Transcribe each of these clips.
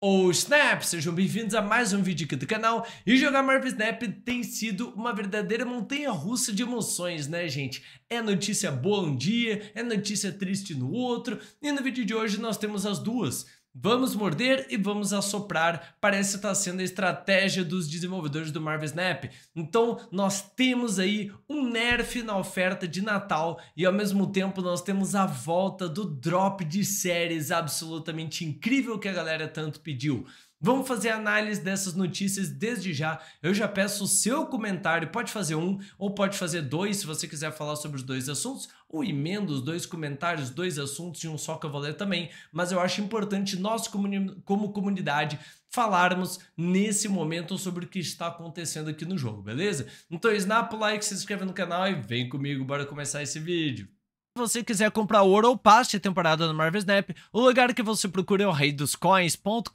Oh Snap, sejam bem-vindos a mais um vídeo aqui do canal E jogar Marvel Snap tem sido uma verdadeira montanha russa de emoções, né gente? É notícia boa um dia, é notícia triste no outro E no vídeo de hoje nós temos as duas Vamos morder e vamos assoprar. Parece estar tá sendo a estratégia dos desenvolvedores do Marvel Snap. Então, nós temos aí um nerf na oferta de Natal e ao mesmo tempo nós temos a volta do drop de séries absolutamente incrível que a galera tanto pediu. Vamos fazer análise dessas notícias desde já. Eu já peço o seu comentário, pode fazer um ou pode fazer dois, se você quiser falar sobre os dois assuntos, ou emenda os dois comentários, dois assuntos e um só que eu vou ler também. Mas eu acho importante nós, comuni como comunidade, falarmos nesse momento sobre o que está acontecendo aqui no jogo, beleza? Então, snap o like, se inscreve no canal e vem comigo, bora começar esse vídeo se você quiser comprar ouro ou paste a temporada no Marvel Snap, o lugar que você procura é o rei coins.com.br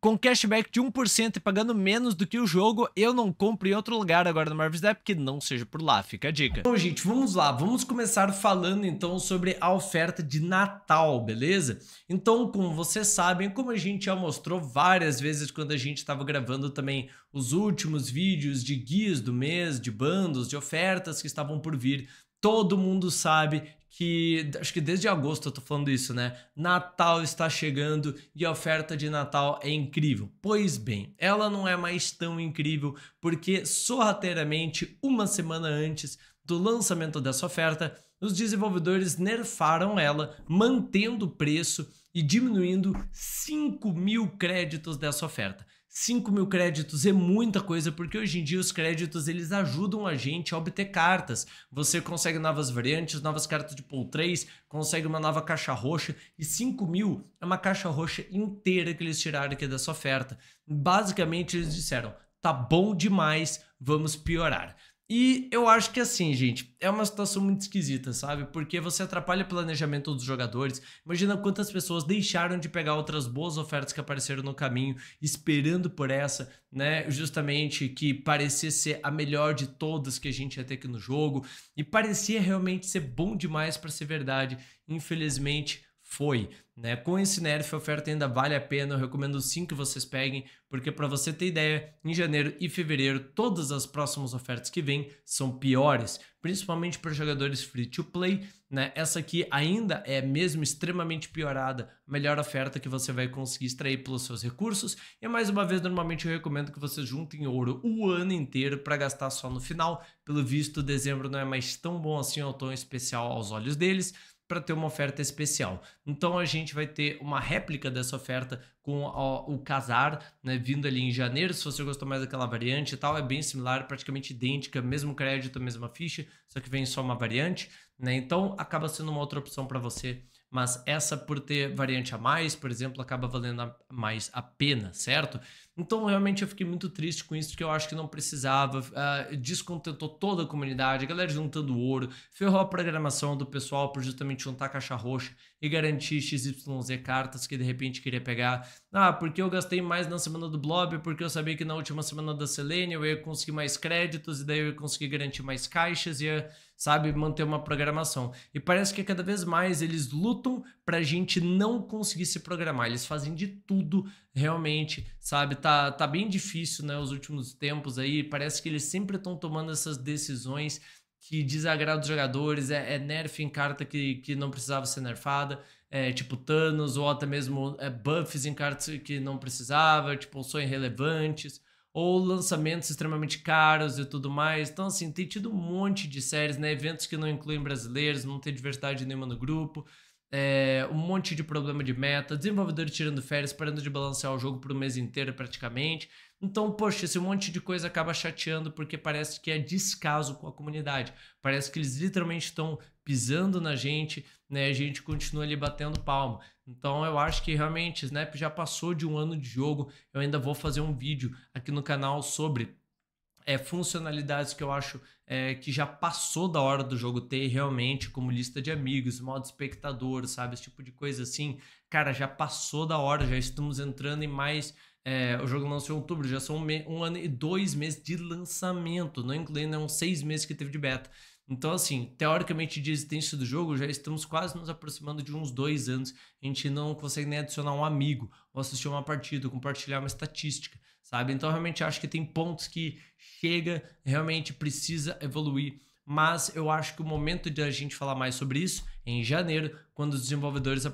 Com cashback de 1% e pagando menos do que o jogo, eu não compro em outro lugar agora no Marvel Snap que não seja por lá, fica a dica. Bom gente, vamos lá, vamos começar falando então sobre a oferta de Natal, beleza? Então, como vocês sabem, como a gente já mostrou várias vezes quando a gente estava gravando também os últimos vídeos de guias do mês, de bandos, de ofertas que estavam por vir Todo mundo sabe que acho que desde agosto eu tô falando isso, né? Natal está chegando e a oferta de Natal é incrível. Pois bem, ela não é mais tão incrível porque sorrateiramente uma semana antes do lançamento dessa oferta, os desenvolvedores nerfaram ela, mantendo o preço e diminuindo 5 mil créditos dessa oferta. 5 mil créditos é muita coisa, porque hoje em dia os créditos eles ajudam a gente a obter cartas. Você consegue novas variantes, novas cartas de pool 3, consegue uma nova caixa roxa, e 5 mil é uma caixa roxa inteira que eles tiraram aqui dessa oferta. Basicamente, eles disseram: tá bom demais, vamos piorar. E eu acho que assim, gente, é uma situação muito esquisita, sabe? Porque você atrapalha o planejamento dos jogadores. Imagina quantas pessoas deixaram de pegar outras boas ofertas que apareceram no caminho, esperando por essa, né? Justamente que parecia ser a melhor de todas que a gente ia ter aqui no jogo. E parecia realmente ser bom demais para ser verdade. Infelizmente, foi. Né? Com esse nerf, a oferta ainda vale a pena. Eu recomendo sim que vocês peguem, porque para você ter ideia, em janeiro e fevereiro, todas as próximas ofertas que vêm são piores, principalmente para jogadores free to play. Né? Essa aqui ainda é mesmo extremamente piorada, a melhor oferta que você vai conseguir extrair pelos seus recursos. E mais uma vez, normalmente eu recomendo que vocês juntem ouro o ano inteiro para gastar só no final. Pelo visto, dezembro não é mais tão bom assim, é ou tão especial aos olhos deles para ter uma oferta especial. Então a gente vai ter uma réplica dessa oferta com o, o Casar, né, vindo ali em janeiro. Se você gostou mais daquela variante e tal, é bem similar, praticamente idêntica, mesmo crédito, mesma ficha, só que vem só uma variante, né? Então acaba sendo uma outra opção para você mas essa, por ter variante a mais, por exemplo, acaba valendo a mais a pena, certo? Então, realmente, eu fiquei muito triste com isso, porque eu acho que não precisava, uh, descontentou toda a comunidade, a galera juntando ouro, ferrou a programação do pessoal por justamente juntar caixa roxa e garantir XYZ cartas que de repente queria pegar. Ah, porque eu gastei mais na semana do Blob, porque eu sabia que na última semana da Selene eu ia conseguir mais créditos, e daí eu ia conseguir garantir mais caixas, e ia sabe? Manter uma programação. E parece que cada vez mais eles lutam para a gente não conseguir se programar. Eles fazem de tudo realmente, sabe? Tá, tá bem difícil, né? Os últimos tempos aí. Parece que eles sempre estão tomando essas decisões que desagradam os jogadores, é, é nerf em carta que, que não precisava ser nerfada, é, tipo Thanos, ou até mesmo é, buffs em cartas que não precisava, tipo, são irrelevantes ou lançamentos extremamente caros e tudo mais. Então, assim, tem tido um monte de séries, né? Eventos que não incluem brasileiros, não tem diversidade nenhuma no grupo, é, um monte de problema de meta, desenvolvedores tirando férias, parando de balancear o jogo por um mês inteiro praticamente. Então, poxa, esse monte de coisa acaba chateando porque parece que é descaso com a comunidade. Parece que eles literalmente estão pisando na gente, né? A gente continua ali batendo palma. Então eu acho que realmente Snap já passou de um ano de jogo. Eu ainda vou fazer um vídeo aqui no canal sobre é, funcionalidades que eu acho é, que já passou da hora do jogo ter realmente, como lista de amigos, modo espectador, sabe? Esse tipo de coisa assim. Cara, já passou da hora, já estamos entrando em mais. É, o jogo lançou em outubro, já são um, um ano e dois meses de lançamento, não incluindo é uns seis meses que teve de beta. Então, assim, teoricamente de existência do jogo, já estamos quase nos aproximando de uns dois anos. A gente não consegue nem adicionar um amigo, ou assistir uma partida, compartilhar uma estatística, sabe? Então, realmente acho que tem pontos que chega, realmente precisa evoluir. Mas eu acho que o momento de a gente falar mais sobre isso em janeiro, quando os desenvolvedores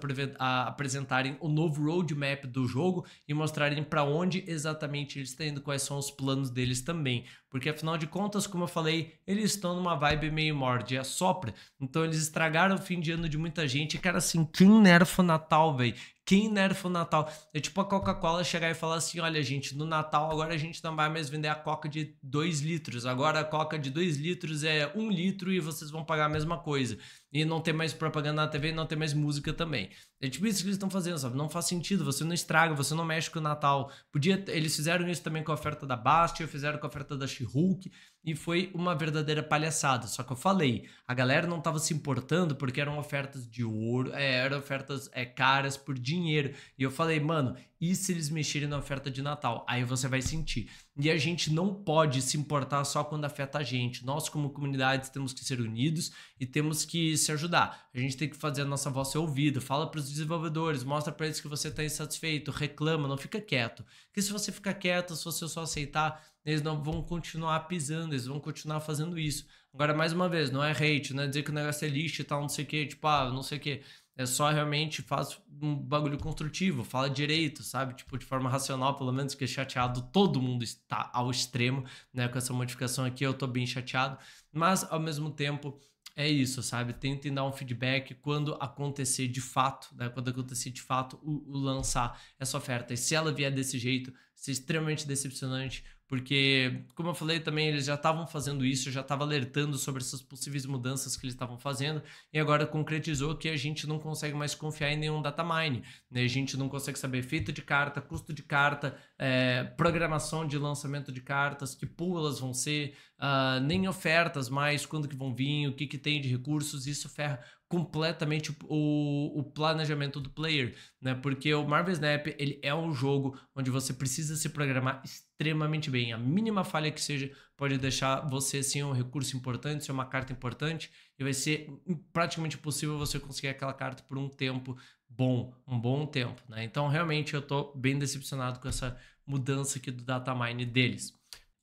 apresentarem o novo roadmap do jogo e mostrarem para onde exatamente eles estão indo, quais são os planos deles também. Porque afinal de contas, como eu falei, eles estão numa vibe meio morde, é sopra. Então eles estragaram o fim de ano de muita gente. E, cara, assim, quem nerfa o Natal, velho? Quem nerfa o Natal? É tipo a Coca-Cola chegar e falar assim: olha, gente, no Natal agora a gente não vai mais vender a Coca de 2 litros. Agora a Coca de 2 litros é 1 um litro e vocês vão pagar a mesma coisa e não ter mais propaganda na TV e não ter mais música também. É tipo isso que eles estão fazendo, sabe? Não faz sentido, você não estraga, você não mexe com o Natal. Podia, eles fizeram isso também com a oferta da Bastia, fizeram com a oferta da She-Hulk, e foi uma verdadeira palhaçada. Só que eu falei, a galera não estava se importando porque eram ofertas de ouro, é, eram ofertas é, caras por dinheiro. E eu falei, mano, e se eles mexerem na oferta de Natal. Aí você vai sentir. E a gente não pode se importar só quando afeta a gente. Nós, como comunidades, temos que ser unidos e temos que se ajudar. A gente tem que fazer a nossa voz ser ouvida. Fala para os desenvolvedores, mostra para eles que você está insatisfeito, reclama, não fica quieto. Porque se você ficar quieto, se você só aceitar, eles não vão continuar pisando, eles vão continuar fazendo isso. Agora, mais uma vez, não é hate, não é dizer que o negócio é lixo e tal, não sei o que, tipo, ah, não sei o que. É só realmente faz um bagulho construtivo, fala direito, sabe? Tipo, de forma racional, pelo menos, que chateado todo mundo está ao extremo, né? Com essa modificação aqui, eu tô bem chateado. Mas, ao mesmo tempo, é isso, sabe? Tentem dar um feedback quando acontecer de fato, né? Quando acontecer de fato o, o lançar essa oferta. E se ela vier desse jeito, ser extremamente decepcionante, porque, como eu falei também, eles já estavam fazendo isso, já estava alertando sobre essas possíveis mudanças que eles estavam fazendo, e agora concretizou que a gente não consegue mais confiar em nenhum data mine, né? a gente não consegue saber efeito de carta, custo de carta, é, programação de lançamento de cartas, que pool elas vão ser, uh, nem ofertas mais, quando que vão vir, o que, que tem de recursos, isso ferra completamente o, o, planejamento do player, né? Porque o Marvel Snap, ele é um jogo onde você precisa se programar extremamente bem. A mínima falha que seja pode deixar você sem assim, um recurso importante, ser uma carta importante, e vai ser praticamente impossível você conseguir aquela carta por um tempo bom, um bom tempo, né? Então, realmente eu tô bem decepcionado com essa mudança aqui do data mine deles.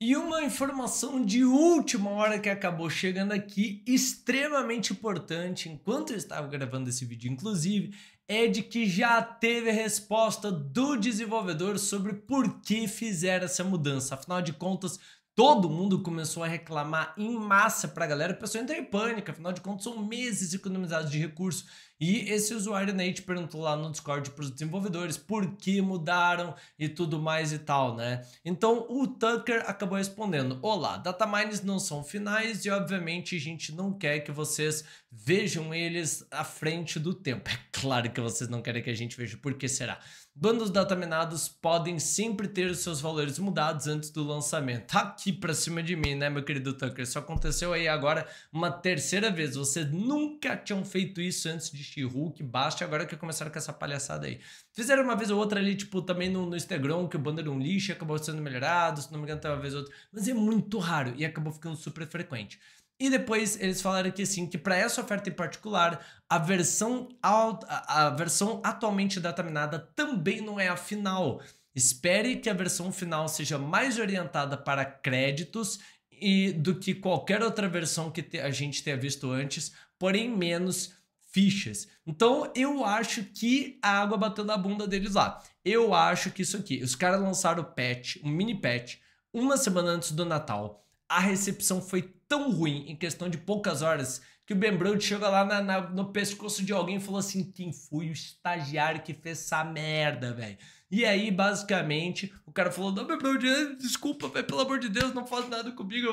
E uma informação de última hora que acabou chegando aqui, extremamente importante, enquanto eu estava gravando esse vídeo, inclusive, é de que já teve a resposta do desenvolvedor sobre por que fizeram essa mudança. Afinal de contas, todo mundo começou a reclamar em massa para a galera, o pessoal entra em pânico, afinal de contas, são meses economizados de recursos e esse usuário Nate perguntou lá no Discord para os desenvolvedores por que mudaram e tudo mais e tal, né? Então o Tucker acabou respondendo: Olá, datamines não são finais e obviamente a gente não quer que vocês vejam eles à frente do tempo. É claro que vocês não querem que a gente veja, por que será? Bandos dataminados podem sempre ter os seus valores mudados antes do lançamento. Tá aqui pra cima de mim, né, meu querido Tucker? Isso aconteceu aí agora uma terceira vez. Vocês nunca tinham feito isso antes de assistir Hulk, basta, agora que começaram com essa palhaçada aí. Fizeram uma vez ou outra ali, tipo, também no, no Instagram, que o bando era um lixo, acabou sendo melhorado, se não me engano, tem uma vez ou outra, mas é muito raro e acabou ficando super frequente. E depois eles falaram que assim, que para essa oferta em particular, a versão, a, a versão atualmente dataminada também não é a final. Espere que a versão final seja mais orientada para créditos e do que qualquer outra versão que a gente tenha visto antes, porém menos fichas. Então eu acho que a água bateu na bunda deles lá. Eu acho que isso aqui, os caras lançaram o patch, um mini patch, uma semana antes do Natal. A recepção foi tão ruim em questão de poucas horas que o Ben Brown chega lá na, na, no pescoço de alguém e falou assim: quem foi o estagiário que fez essa merda, velho? E aí, basicamente, o cara falou: Não, Ben irmão, é, desculpa, véio, pelo amor de Deus, não faz nada comigo.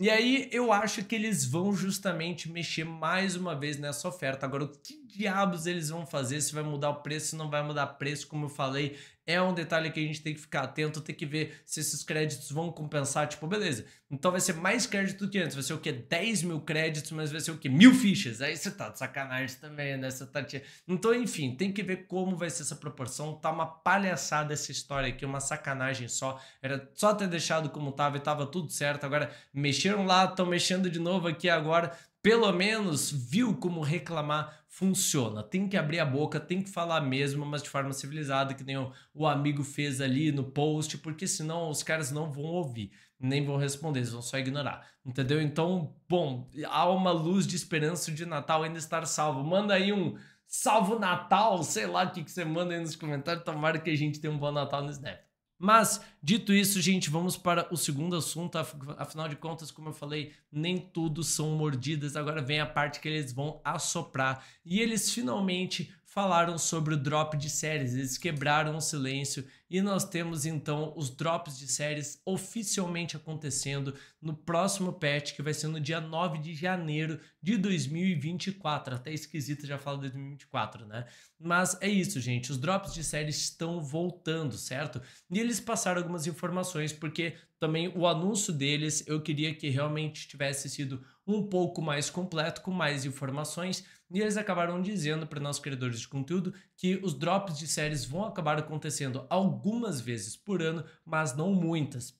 E aí, eu acho que eles vão justamente mexer mais uma vez nessa oferta. Agora, o que diabos eles vão fazer? Se vai mudar o preço, se não vai mudar o preço, como eu falei, é um detalhe que a gente tem que ficar atento, tem que ver se esses créditos vão compensar. Tipo, beleza, então vai ser mais crédito do que antes. Vai ser o quê? 10 mil créditos, mas vai ser o quê? Mil fichas. Aí você tá de sacanagem também, né? Você tá Então, enfim, tem que ver como vai ser essa proporção. Tá uma palhaçada essa história aqui, uma sacanagem só. Era só ter deixado como tava e tava tudo certo. Agora mexeram lá, estão mexendo de novo aqui agora pelo menos viu como reclamar funciona. Tem que abrir a boca, tem que falar mesmo, mas de forma civilizada, que nem o, o amigo fez ali no post, porque senão os caras não vão ouvir nem vão responder, eles vão só ignorar. Entendeu? Então, bom, há uma luz de esperança de Natal ainda estar salvo. Manda aí um salvo Natal, sei lá o que, que você manda aí nos comentários. Tomara que a gente tenha um bom Natal no Snap. Mas, dito isso, gente, vamos para o segundo assunto. Afinal de contas, como eu falei, nem tudo são mordidas. Agora vem a parte que eles vão assoprar. E eles finalmente falaram sobre o drop de séries, eles quebraram o silêncio e nós temos então os drops de séries oficialmente acontecendo no próximo patch, que vai ser no dia 9 de janeiro de 2024. Até esquisito já falar 2024, né? Mas é isso, gente. Os drops de séries estão voltando, certo? E eles passaram algumas informações, porque também o anúncio deles eu queria que realmente tivesse sido um pouco mais completo, com mais informações, e eles acabaram dizendo para nossos criadores de conteúdo que os drops de séries vão acabar acontecendo algumas vezes por ano, mas não muitas.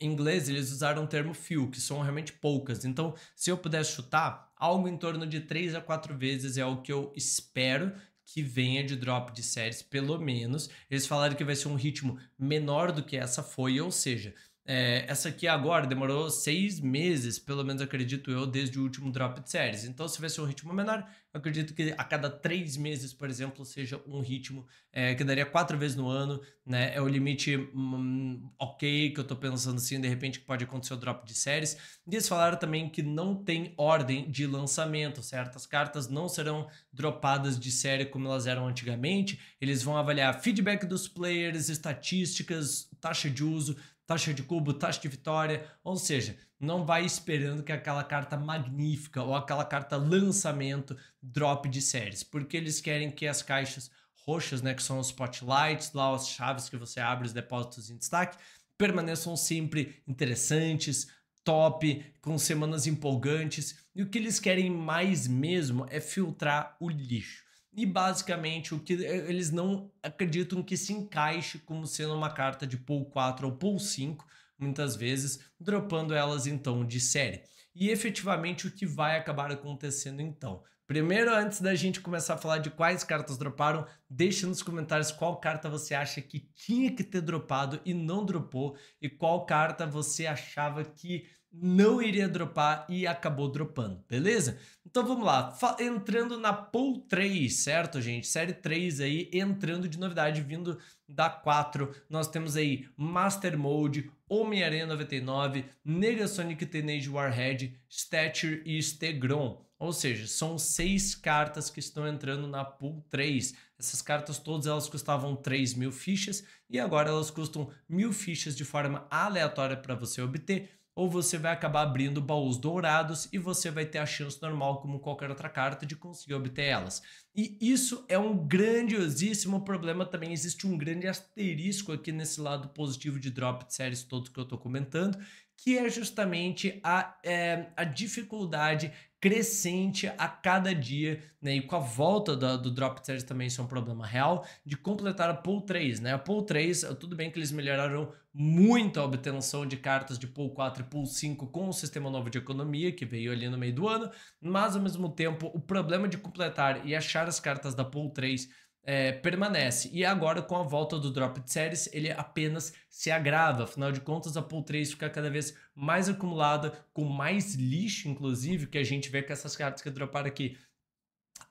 Em inglês, eles usaram o termo few, que são realmente poucas. Então, se eu pudesse chutar, algo em torno de 3 a 4 vezes é o que eu espero que venha de drop de séries, pelo menos. Eles falaram que vai ser um ritmo menor do que essa foi, ou seja, é, essa aqui agora demorou seis meses, pelo menos acredito eu, desde o último drop de séries. Então, se vai ser um ritmo menor, eu acredito que a cada três meses, por exemplo, seja um ritmo é, que daria quatro vezes no ano, né? É o limite hum, ok que eu tô pensando assim, de repente que pode acontecer o drop de séries. E eles falaram também que não tem ordem de lançamento, certas cartas não serão dropadas de série como elas eram antigamente. Eles vão avaliar feedback dos players, estatísticas, taxa de uso taxa de cubo, taxa de vitória, ou seja, não vai esperando que aquela carta magnífica ou aquela carta lançamento drop de séries, porque eles querem que as caixas roxas, né, que são os spotlights, lá as chaves que você abre os depósitos em destaque, permaneçam sempre interessantes, top, com semanas empolgantes. E o que eles querem mais mesmo é filtrar o lixo. E basicamente o que eles não acreditam que se encaixe como sendo uma carta de pool 4 ou pool 5, muitas vezes, dropando elas então de série. E efetivamente o que vai acabar acontecendo então? Primeiro, antes da gente começar a falar de quais cartas droparam, deixa nos comentários qual carta você acha que tinha que ter dropado e não dropou, e qual carta você achava que não iria dropar e acabou dropando, beleza? Então vamos lá, entrando na Pool 3, certo, gente? Série 3 aí, entrando de novidade, vindo da 4, nós temos aí Master Mode, Homem-Aranha 99, Negasonic Teenage Warhead, Stature e Stegron. Ou seja, são seis cartas que estão entrando na Pool 3. Essas cartas todas elas custavam 3 mil fichas e agora elas custam mil fichas de forma aleatória para você obter ou você vai acabar abrindo baús dourados e você vai ter a chance normal, como qualquer outra carta, de conseguir obter elas. E isso é um grandiosíssimo problema também. Existe um grande asterisco aqui nesse lado positivo de drop de séries todo que eu estou comentando, que é justamente a, é, a dificuldade crescente a cada dia, né? E com a volta do, do Drop 3 também isso é um problema real, de completar a Pool 3, né? A Pool 3, tudo bem que eles melhoraram muito a obtenção de cartas de Pool 4 e Pool 5 com o sistema novo de economia, que veio ali no meio do ano, mas ao mesmo tempo o problema de completar e achar as cartas da Pool 3 é, permanece. E agora, com a volta do drop de séries, ele apenas se agrava. Afinal de contas, a Pool 3 fica cada vez mais acumulada, com mais lixo, inclusive, que a gente vê com essas cartas que droparam aqui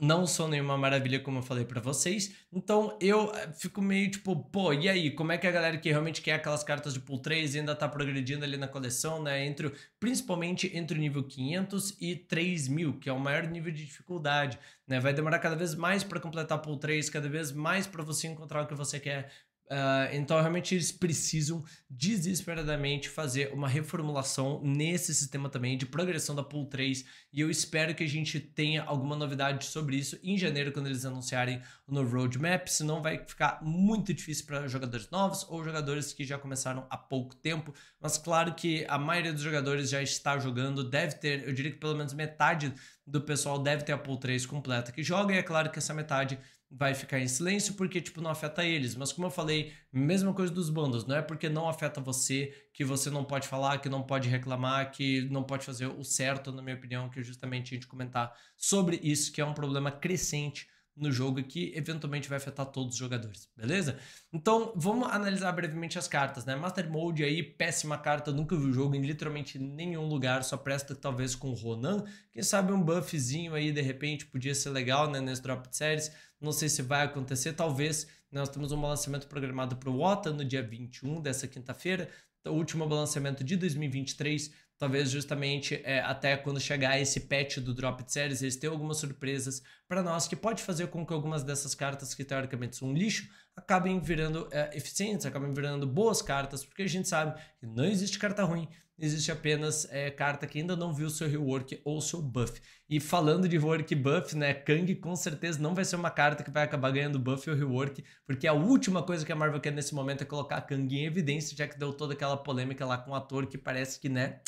não sou nenhuma maravilha, como eu falei para vocês. Então eu eh, fico meio tipo, pô, e aí? Como é que a galera que realmente quer aquelas cartas de pool 3 ainda tá progredindo ali na coleção, né? Entre, principalmente entre o nível 500 e 3000, que é o maior nível de dificuldade, né? Vai demorar cada vez mais para completar pool 3, cada vez mais para você encontrar o que você quer Uh, então, realmente, eles precisam desesperadamente fazer uma reformulação nesse sistema também de progressão da Pool 3. E eu espero que a gente tenha alguma novidade sobre isso em janeiro, quando eles anunciarem o novo roadmap. Senão, vai ficar muito difícil para jogadores novos ou jogadores que já começaram há pouco tempo. Mas, claro que a maioria dos jogadores já está jogando, deve ter, eu diria que pelo menos metade do pessoal deve ter a Pool 3 completa que joga. E é claro que essa metade vai ficar em silêncio porque, tipo, não afeta eles. Mas como eu falei, mesma coisa dos bandos, não é porque não afeta você que você não pode falar, que não pode reclamar, que não pode fazer o certo, na minha opinião, que é justamente a gente comentar sobre isso, que é um problema crescente no jogo que eventualmente vai afetar todos os jogadores, beleza? Então vamos analisar brevemente as cartas, né? Master Mode aí, péssima carta, nunca vi o jogo em literalmente nenhum lugar, só presta talvez com o Ronan. Quem sabe um buffzinho aí de repente podia ser legal, né? Nesse drop de séries, não sei se vai acontecer, talvez. Né, nós temos um balanceamento programado para o OTA no dia 21 dessa quinta-feira, então, o último balanceamento de 2023 talvez justamente é, até quando chegar esse patch do Drop Series, eles tenham algumas surpresas para nós que pode fazer com que algumas dessas cartas que teoricamente são um lixo acabem virando é, eficientes, acabem virando boas cartas, porque a gente sabe que não existe carta ruim, existe apenas é, carta que ainda não viu seu rework ou seu buff. E falando de rework e buff, né, Kang com certeza não vai ser uma carta que vai acabar ganhando buff ou rework, porque a última coisa que a Marvel quer nesse momento é colocar Kang em evidência, já que deu toda aquela polêmica lá com o ator que parece que, né,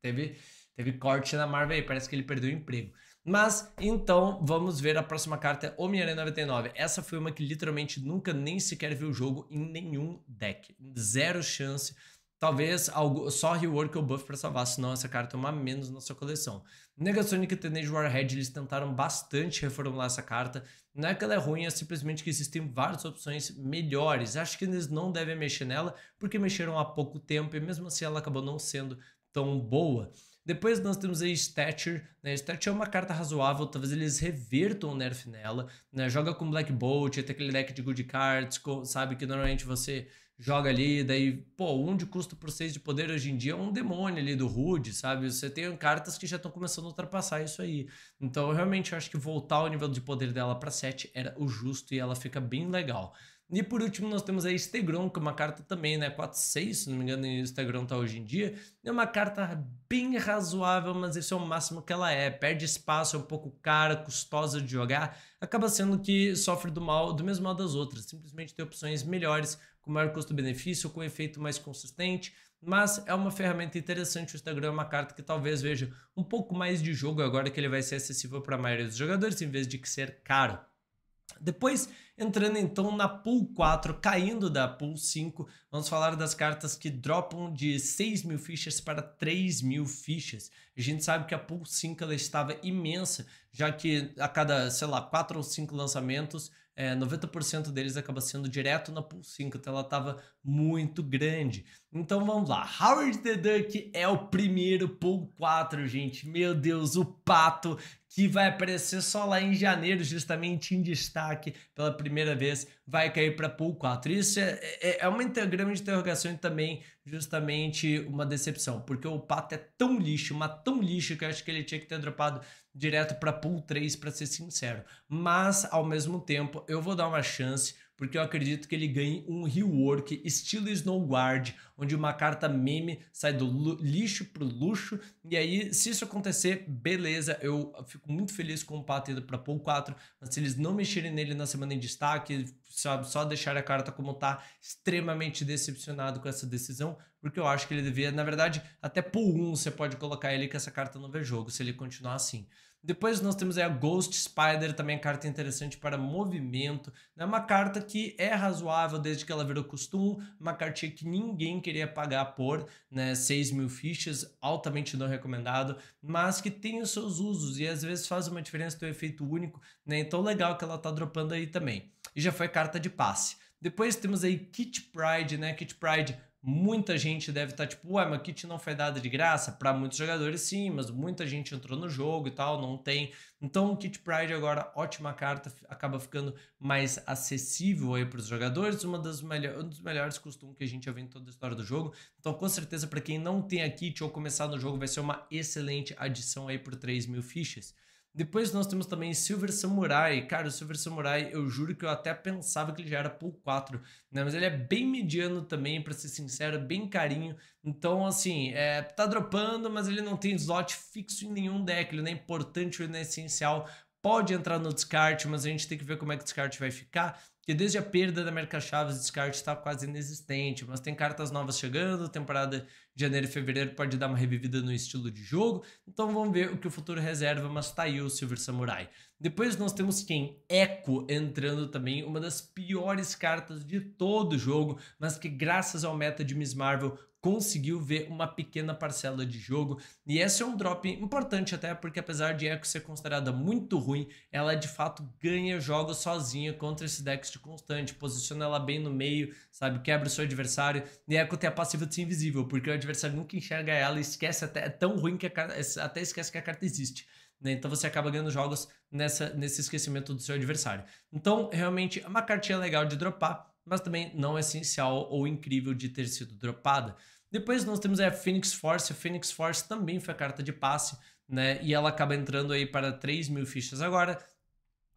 Teve, teve corte na Marvel aí, parece que ele perdeu o emprego. Mas então vamos ver a próxima carta Homem-Aranha 99. Essa foi uma que literalmente nunca nem sequer viu o jogo em nenhum deck. Zero chance. Talvez algo, só rework ou buff para salvar, senão essa carta é uma menos na sua coleção. Negasonic e Teenage Warhead, eles tentaram bastante reformular essa carta. Não é que ela é ruim, é simplesmente que existem várias opções melhores. Acho que eles não devem mexer nela, porque mexeram há pouco tempo e mesmo assim ela acabou não sendo tão boa. Depois nós temos aí Stature, né? Stature é uma carta razoável, talvez eles revertam o nerf nela, né? Joga com Black Bolt, até aquele deck de good cards, sabe? Que normalmente você joga ali, daí, pô, um de custo por seis de poder hoje em dia é um demônio ali do Rude, sabe? Você tem cartas que já estão começando a ultrapassar isso aí. Então eu realmente acho que voltar o nível de poder dela para 7 era o justo e ela fica bem legal. E por último, nós temos a Stegron, que é uma carta também, né? 4-6, se não me engano, em Stegron tá hoje em dia. É uma carta bem razoável, mas esse é o máximo que ela é. Perde espaço, é um pouco cara, custosa de jogar. Acaba sendo que sofre do mal, do mesmo mal das outras. Simplesmente tem opções melhores, com maior custo-benefício, com efeito mais consistente. Mas é uma ferramenta interessante. O Instagram é uma carta que talvez veja um pouco mais de jogo agora que ele vai ser acessível para a maioria dos jogadores, em vez de que ser caro. Depois, entrando então na Pool 4, caindo da Pool 5, vamos falar das cartas que dropam de 6 mil fichas para 3 mil fichas. A gente sabe que a Pool 5 ela estava imensa, já que a cada, sei lá, 4 ou 5 lançamentos, é, 90% deles acaba sendo direto na Pool 5, então ela estava muito grande. Então vamos lá, Howard the Duck é o primeiro Pool 4, gente. Meu Deus, o pato que vai aparecer só lá em janeiro, justamente em destaque pela primeira vez, vai cair para Pool 4. Isso é, é, é uma grande interrogação e também justamente uma decepção, porque o Pato é tão lixo, mas tão lixo que eu acho que ele tinha que ter dropado direto para Pool 3, para ser sincero. Mas, ao mesmo tempo, eu vou dar uma chance porque eu acredito que ele ganhe um rework estilo Snowguard, onde uma carta meme sai do lixo pro luxo. E aí, se isso acontecer, beleza, eu fico muito feliz com o pato indo pra Pool 4, mas se eles não mexerem nele na semana em destaque, sabe, só deixar a carta como tá, extremamente decepcionado com essa decisão, porque eu acho que ele devia, na verdade, até Pool 1 você pode colocar ele que essa carta não vê jogo, se ele continuar assim. Depois nós temos aí a Ghost Spider, também carta interessante para movimento. É né? uma carta que é razoável desde que ela virou costume, uma cartinha que ninguém queria pagar por, né? 6 mil fichas, altamente não recomendado, mas que tem os seus usos e às vezes faz uma diferença ter um efeito único, né? Então legal que ela tá dropando aí também. E já foi carta de passe. Depois temos aí Kit Pride, né? Kit Pride Muita gente deve estar tá, tipo, ué, mas kit não foi dado de graça? Para muitos jogadores, sim, mas muita gente entrou no jogo e tal, não tem. Então, o Kit Pride agora, ótima carta, acaba ficando mais acessível aí para os jogadores, uma das um dos melhores costumes que a gente já vê em toda a história do jogo. Então, com certeza, para quem não tem a kit ou começar no jogo, vai ser uma excelente adição aí por 3 mil fichas. Depois nós temos também Silver Samurai. Cara, o Silver Samurai, eu juro que eu até pensava que ele já era Pool 4, né? Mas ele é bem mediano também, para ser sincero, é bem carinho. Então, assim, é, tá dropando, mas ele não tem slot fixo em nenhum deck. Ele não é importante ou não é essencial. Pode entrar no descarte, mas a gente tem que ver como é que o descarte vai ficar. Porque desde a perda da Merca Chaves, o descarte tá quase inexistente. Mas tem cartas novas chegando, temporada Janeiro e fevereiro pode dar uma revivida no estilo de jogo. Então vamos ver o que o futuro reserva, mas tá aí o Silver Samurai. Depois nós temos quem? Echo entrando também, uma das piores cartas de todo o jogo, mas que graças ao meta de Miss Marvel conseguiu ver uma pequena parcela de jogo. E esse é um drop importante até porque apesar de Echo ser considerada muito ruim, ela de fato ganha jogos sozinha contra esse deck de constante, posiciona ela bem no meio, sabe, quebra o seu adversário. E Echo tem a passiva de ser invisível, porque adversário nunca enxerga ela e esquece até, é tão ruim que carta, até esquece que a carta existe. Né? Então você acaba ganhando jogos nessa, nesse esquecimento do seu adversário. Então, realmente, é uma cartinha legal de dropar, mas também não é essencial ou incrível de ter sido dropada. Depois nós temos a é, Phoenix Force. A Phoenix Force também foi a carta de passe, né? E ela acaba entrando aí para 3 mil fichas agora.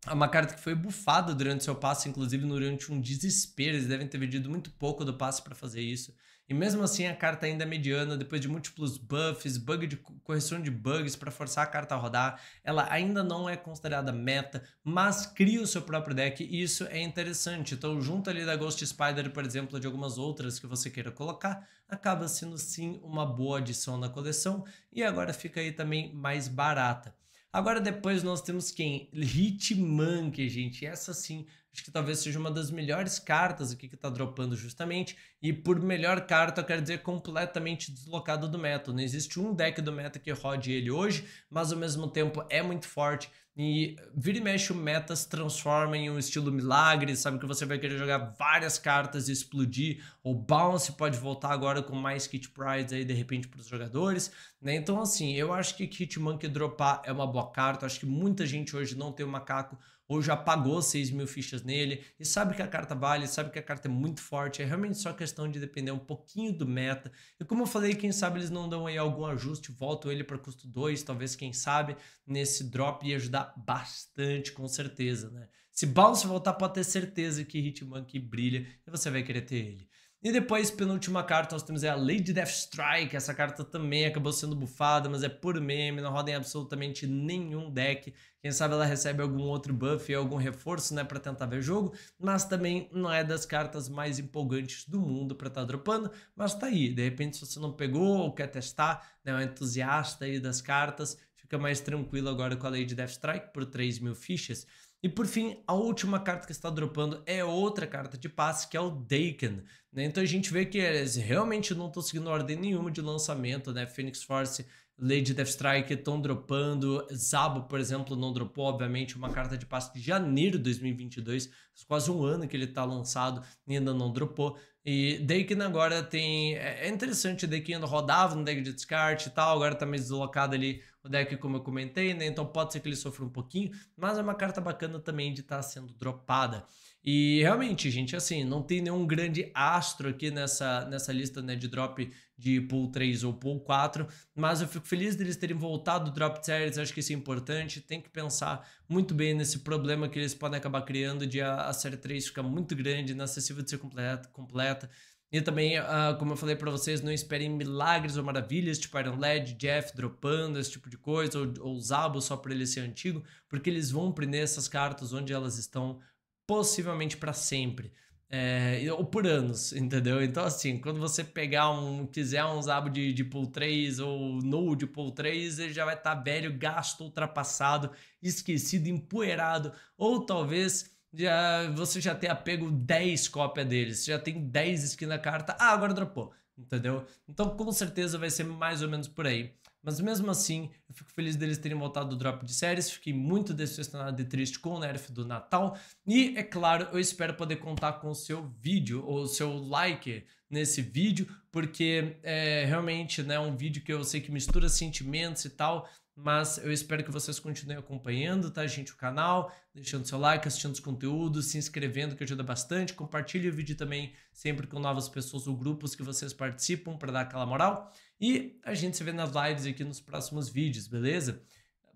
É uma carta que foi bufada durante seu passe, inclusive durante um desespero. Eles devem ter vendido muito pouco do passe para fazer isso. E mesmo assim a carta ainda é mediana, depois de múltiplos buffs, bug de correção de bugs para forçar a carta a rodar, ela ainda não é considerada meta, mas cria o seu próprio deck e isso é interessante. Então, junto ali da Ghost Spider, por exemplo, de algumas outras que você queira colocar, acaba sendo sim uma boa adição na coleção e agora fica aí também mais barata. Agora depois nós temos quem? Hitmonkey, gente. Essa sim, acho que talvez seja uma das melhores cartas aqui que tá dropando justamente. E por melhor carta, eu quero dizer completamente deslocado do meta. Não existe um deck do meta que rode ele hoje, mas ao mesmo tempo é muito forte e eh, vira e mexe o metas transforma em um estilo milagre, sabe? Que você vai querer jogar várias cartas e explodir. O bounce pode voltar agora com mais kit prize aí de repente para os jogadores, né? Então, assim, eu acho que kit monkey dropar é uma boa carta. Eu acho que muita gente hoje não tem o macaco ou já pagou 6 mil fichas nele e sabe que a carta vale, sabe que a carta é muito forte. É realmente só questão de depender um pouquinho do meta. E como eu falei, quem sabe eles não dão aí algum ajuste, voltam ele para custo 2, talvez, quem sabe, nesse drop e ajudar bastante, com certeza, né? Se Bounce voltar, pode ter certeza que Hitmonkey brilha e você vai querer ter ele. E depois, penúltima carta, nós temos a Lady Death Strike. Essa carta também acabou sendo bufada, mas é por meme, não roda em absolutamente nenhum deck. Quem sabe ela recebe algum outro buff, algum reforço, né, para tentar ver jogo, mas também não é das cartas mais empolgantes do mundo para estar tá dropando, mas tá aí. De repente, se você não pegou ou quer testar, né, é um entusiasta aí das cartas, fica mais tranquilo agora com a Lady Death Strike por 3 mil fichas. E por fim, a última carta que está dropando é outra carta de passe, que é o Daken. Né? Então a gente vê que eles realmente não estão seguindo ordem nenhuma de lançamento, né? Phoenix Force, Lady Deathstrike estão dropando. Zabo, por exemplo, não dropou, obviamente, uma carta de passe de janeiro de 2022. quase um ano que ele está lançado e ainda não dropou. E Daken agora tem... É, é interessante, Daken rodava no deck de descarte e tal, agora está meio deslocado ali o deck, como eu comentei, né? Então pode ser que ele sofra um pouquinho, mas é uma carta bacana também de estar tá sendo dropada. E realmente, gente, assim, não tem nenhum grande astro aqui nessa, nessa lista né, de drop de pool 3 ou pool 4, mas eu fico feliz deles terem voltado o drop series, acho que isso é importante, tem que pensar muito bem nesse problema que eles podem acabar criando de a, a série 3 ficar muito grande, inacessível de ser completa, completa e também, uh, como eu falei para vocês, não esperem milagres ou maravilhas, tipo Iron Lad, Jeff dropando, esse tipo de coisa, ou, ou Zabo só por ele ser antigo, porque eles vão prender essas cartas onde elas estão, possivelmente para sempre. É, ou por anos, entendeu? Então, assim, quando você pegar um, quiser um Zabo de, de Pool 3 ou no de Pool 3, ele já vai estar tá velho, gasto, ultrapassado, esquecido, empoeirado, ou talvez já, você já tem apego 10 cópias deles, já tem 10 skins na carta, ah, agora dropou, entendeu? Então com certeza vai ser mais ou menos por aí. Mas mesmo assim, eu fico feliz deles terem voltado do drop de séries, fiquei muito decepcionado e triste com o nerf do Natal. E, é claro, eu espero poder contar com o seu vídeo, ou o seu like nesse vídeo, porque é realmente né, é um vídeo que eu sei que mistura sentimentos e tal, mas eu espero que vocês continuem acompanhando, tá, gente, o canal, deixando seu like, assistindo os conteúdos, se inscrevendo, que ajuda bastante. Compartilhe o vídeo também sempre com novas pessoas ou grupos que vocês participam para dar aquela moral. E a gente se vê nas lives aqui nos próximos vídeos, beleza?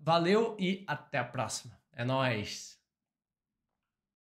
Valeu e até a próxima. É nóis!